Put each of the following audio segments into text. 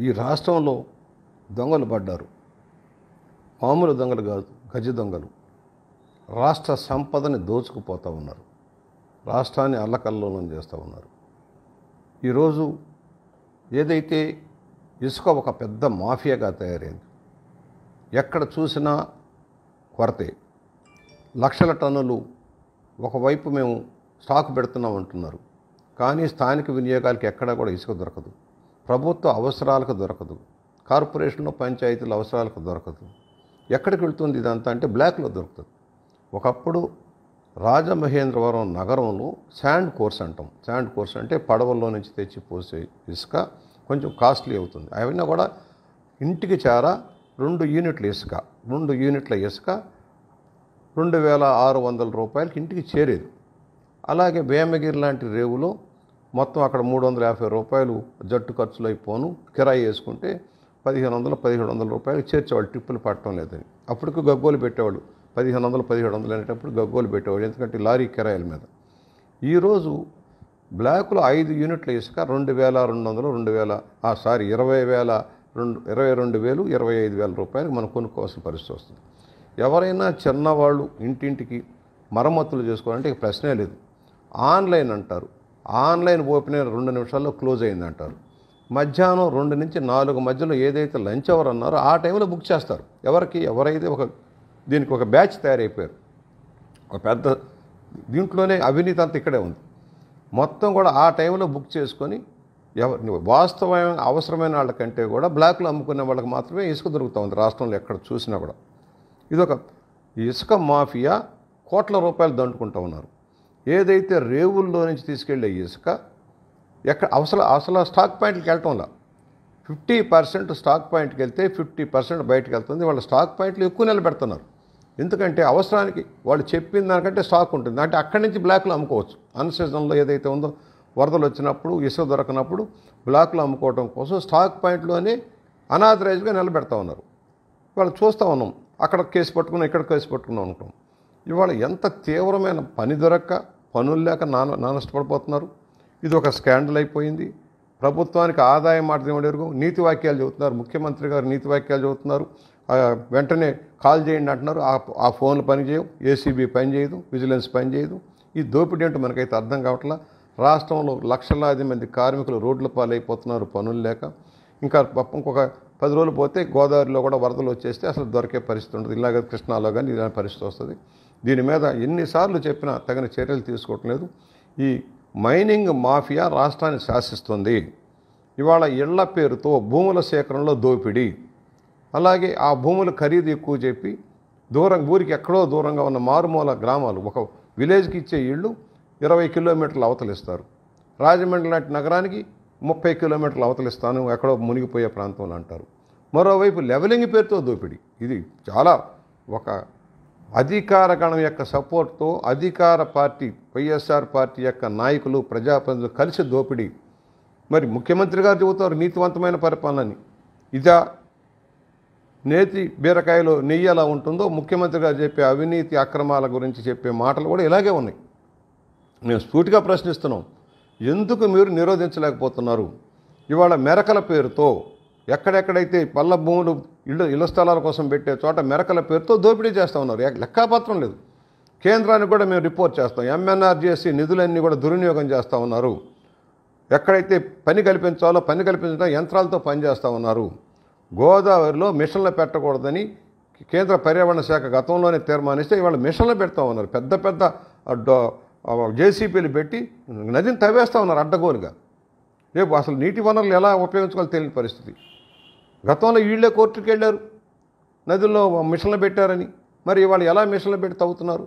ఈ రాష్ట్రంలో దొంగలు పడ్డారు మామూలు దొంగలు కాదు గజ దొంగలు రాష్ట్ర సంపదని దోచుకుపోతూ ఉన్నారు రాష్ట్రాన్ని అల్లకల్లోలం చేస్తూ ఉన్నారు ఈరోజు ఏదైతే ఇసుక ఒక పెద్ద మాఫియాగా తయారైంది ఎక్కడ చూసినా కొరతే లక్షల టన్నులు ఒకవైపు మేము స్టాక్ పెడుతున్నాం అంటున్నారు కానీ స్థానిక వినియోగాలకి ఎక్కడా కూడా ఇసుక దొరకదు ప్రభుత్వ అవసరాలకు దొరకదు కార్పొరేషన్లో పంచాయతీల అవసరాలకు దొరకదు ఎక్కడికి వెళ్తుంది ఇదంతా అంటే బ్లాక్లో దొరుకుతుంది ఒకప్పుడు రాజమహేంద్రవరం నగరంలో శాండ్ కోర్స్ అంటాం శాండ్ కోర్స్ అంటే పడవల్లో నుంచి తెచ్చి పోసే ఇసుక కొంచెం కాస్ట్లీ అవుతుంది అవన్నీ కూడా ఇంటికి చేర రెండు యూనిట్ల ఇసుక రెండు యూనిట్ల ఇసుక రెండు వేల ఆరు వందల రూపాయలకి ఇంటికి చేరేది అలాగే భీమగిరి లాంటి రేవులో మొత్తం అక్కడ మూడు వందల యాభై రూపాయలు జట్టు ఖర్చులు అయిపోను కిరాయి వేసుకుంటే పదిహేను వందల పదిహేడు వందల రూపాయలు చేర్చేవాళ్ళు ట్రిప్పులు పట్టడం లేదని అప్పటికి గగ్గోలు పెట్టేవాళ్ళు పదిహేను వందలు పదిహేడు వందలు అనేటప్పుడు గగ్గోలు పెట్టేవాళ్ళు ఎందుకంటే లారీ కిరాయిల మీద ఈరోజు బ్లాకులు ఐదు యూనిట్ల ఇసుక రెండు వేల రెండు వందలు రెండు వేల సారీ ఇరవై వేల రెండు ఇరవై రెండు వేలు ఇరవై ఐదు వేల రూపాయలు మనం కొనుక్కోవాల్సిన పరిస్థితి వస్తుంది ఎవరైనా చిన్నవాళ్ళు ఇంటింటికి మరమ్మతులు చేసుకోవాలంటే ఇక ప్రశ్నే లేదు ఆన్లైన్ అంటారు ఆన్లైన్ ఓపెన్ రెండు నిమిషాల్లో క్లోజ్ అయిందంటారు మధ్యాహ్నం రెండు నుంచి నాలుగు మధ్యలో ఏదైతే లంచ్ అవర్ అన్నారో ఆ టైంలో బుక్ చేస్తారు ఎవరికి ఎవరైతే ఒక దీనికి ఒక బ్యాచ్ తయారైపోయారు ఒక పెద్ద దీంట్లోనే అవినీతి అంతా ఇక్కడే ఉంది మొత్తం కూడా ఆ టైంలో బుక్ చేసుకొని ఎవరి వాస్తవమైన అవసరమైన వాళ్ళకంటే కూడా బ్లాక్లో అమ్ముకునే వాళ్ళకి మాత్రమే ఇసుక దొరుకుతూ ఉంది రాష్ట్రంలో ఎక్కడ చూసినా కూడా ఇదొక ఇసుక మాఫియా కోట్ల రూపాయలు దండుకుంటూ ఉన్నారు ఏదైతే రేవుల్లో నుంచి తీసుకెళ్లే ఇసుక ఎక్కడ అవసర అసలు స్టాక్ పాయింట్కి వెళ్ళటంలా ఫిఫ్టీ పర్సెంట్ స్టాక్ పాయింట్కి వెళ్తే ఫిఫ్టీ పర్సెంట్ బయటకు వెళ్తుంది వాళ్ళ స్టాక్ పాయింట్లు ఎక్కువ నిలబెడుతున్నారు ఎందుకంటే అవసరానికి వాళ్ళు చెప్పిన దానికంటే స్టాక్ ఉంటుంది అంటే అక్కడి నుంచి బ్లాక్లో అమ్ముకోవచ్చు అన్ సీజన్లో ఏదైతే ఉందో వరదలు వచ్చినప్పుడు ఇసుక దొరకనప్పుడు బ్లాక్లో అమ్ముకోవడం కోసం స్టాక్ పాయింట్లోనే అనాథరైజ్గా నిలబెడతా ఉన్నారు వాళ్ళు చూస్తూ ఉన్నాం అక్కడ కేసు పట్టుకున్నాం ఇక్కడ కేసు పట్టుకున్నాం అనుకుంటాం ఇవాళ ఎంత తీవ్రమైన పని దొరక్క పనులు లేక నాన నానష్టపడిపోతున్నారు ఇది ఒక స్కాండల్ అయిపోయింది ప్రభుత్వానికి ఆదాయం మాట వరకు నీతి వాక్యాలు చెబుతున్నారు ముఖ్యమంత్రి గారు నీతి వాక్యాలు చెబుతున్నారు వెంటనే కాల్ చేయండి అంటున్నారు ఆ ఫోన్లు పనిచేయవు ఏసీబీ పనిచేయదు విజిలెన్స్ పనిచేయదు ఈ దోపిడీ అంటే మనకైతే అర్థం కావట్లా రాష్ట్రంలో లక్షలాది మంది కార్మికులు రోడ్ల పాలైపోతున్నారు పనులు లేక ఇంకా ఇంకొక పది రోజులు పోతే గోదావరిలో కూడా వరదలు వచ్చేస్తే అసలు దొరికే పరిస్థితి ఉంటుంది ఇలాగ కృష్ణాలో కానీ ఇలాంటి పరిస్థితి వస్తుంది దీని మీద ఎన్నిసార్లు చెప్పినా తగిన చర్యలు తీసుకోవట్లేదు ఈ మైనింగ్ మాఫియా రాష్ట్రాన్ని శాసిస్తుంది ఇవాళ ఇళ్ల పేరుతో భూముల సేకరణలో దోపిడీ అలాగే ఆ భూముల ఖరీదు ఎక్కువ చెప్పి దూరం ఊరికి ఎక్కడో దూరంగా ఉన్న మారుమూల గ్రామాలు ఒక విలేజ్కి ఇచ్చే ఇళ్ళు ఇరవై కిలోమీటర్లు అవతలిస్తారు రాజమండ్రి లాంటి నగరానికి ముప్పై కిలోమీటర్లు అవతలిస్తాను ఎక్కడో మునిగిపోయే ప్రాంతంలో అంటారు మరోవైపు లెవెలింగ్ పేరుతో దోపిడీ ఇది చాలా ఒక అధికార గణం యొక్క సపోర్ట్తో అధికార పార్టీ వైఎస్ఆర్ పార్టీ యొక్క నాయకులు ప్రజాప్రతినిధులు కలిసి దోపిడీ మరి ముఖ్యమంత్రి గారు చెబుతారు నీతివంతమైన పరిపాలనని ఇదా నేతి బీరకాయలో నెయ్యి ఎలా ఉంటుందో ముఖ్యమంత్రి గారు చెప్పే అవినీతి అక్రమాల గురించి చెప్పే మాటలు కూడా ఇలాగే ఉన్నాయి మేము స్ఫూర్తిగా ప్రశ్నిస్తున్నాం ఎందుకు మీరు నిరోధించలేకపోతున్నారు ఇవాళ మెరకల పేరుతో ఎక్కడెక్కడైతే పల్ల భూములు ఇళ్ళు ఇళ్ల స్థలాల కోసం పెట్టే చోట మెరకల పేరుతో దోపిడీ చేస్తూ ఉన్నారు లెక్కాపత్రం లేదు కేంద్రానికి కూడా మేము రిపోర్ట్ చేస్తాం ఎంఎన్ఆర్జేసీ నిధులన్నీ కూడా దుర్వినియోగం చేస్తూ ఉన్నారు ఎక్కడైతే పని కల్పించాలో పని కల్పించడం యంత్రాలతో పనిచేస్తూ ఉన్నారు గోదావరిలో మిషన్లు పెట్టకూడదని కేంద్ర పర్యావరణ శాఖ గతంలోనే తీర్మానిస్తే ఇవాళ మిషన్లు పెడతా ఉన్నారు పెద్ద పెద్ద జేసీపీలు పెట్టి నదిని తవ్వేస్తూ ఉన్నారు అడ్డగోలుగా రేపు అసలు నీటి వనరులు ఎలా ఉపయోగించుకోవాలో తెలియని పరిస్థితి గతంలో వీళ్ళే కోర్టుకు వెళ్ళారు నదుల్లో మిషన్లు పెట్టారని మరి వాళ్ళు ఎలా మిషన్లు పెట్టి తవ్వుతున్నారు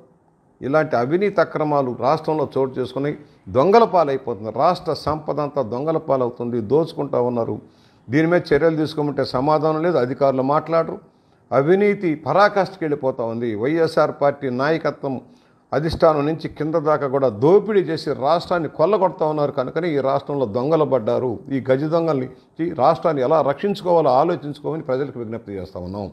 ఇలాంటి అవినీతి అక్రమాలు రాష్ట్రంలో చోటు చేసుకుని దొంగల పాలైపోతుంది రాష్ట్ర సంపద అంతా దొంగల పాలవుతుంది దోచుకుంటా ఉన్నారు దీని మీద చర్యలు తీసుకోమంటే సమాధానం లేదు అధికారులు మాట్లాడరు అవినీతి పరాకాష్ఠకి వెళ్ళిపోతూ ఉంది వైఎస్ఆర్ పార్టీ నాయకత్వం అధిష్టానం నుంచి కింద దాకా కూడా దోపిడీ చేసి రాష్ట్రాన్ని కొల్లగొడతా ఉన్నారు కనుకనే ఈ రాష్ట్రంలో దొంగలు పడ్డారు ఈ గజ దొంగల్ని రాష్ట్రాన్ని ఎలా రక్షించుకోవాలో ఆలోచించుకోమని ప్రజలకు విజ్ఞప్తి చేస్తూ ఉన్నాం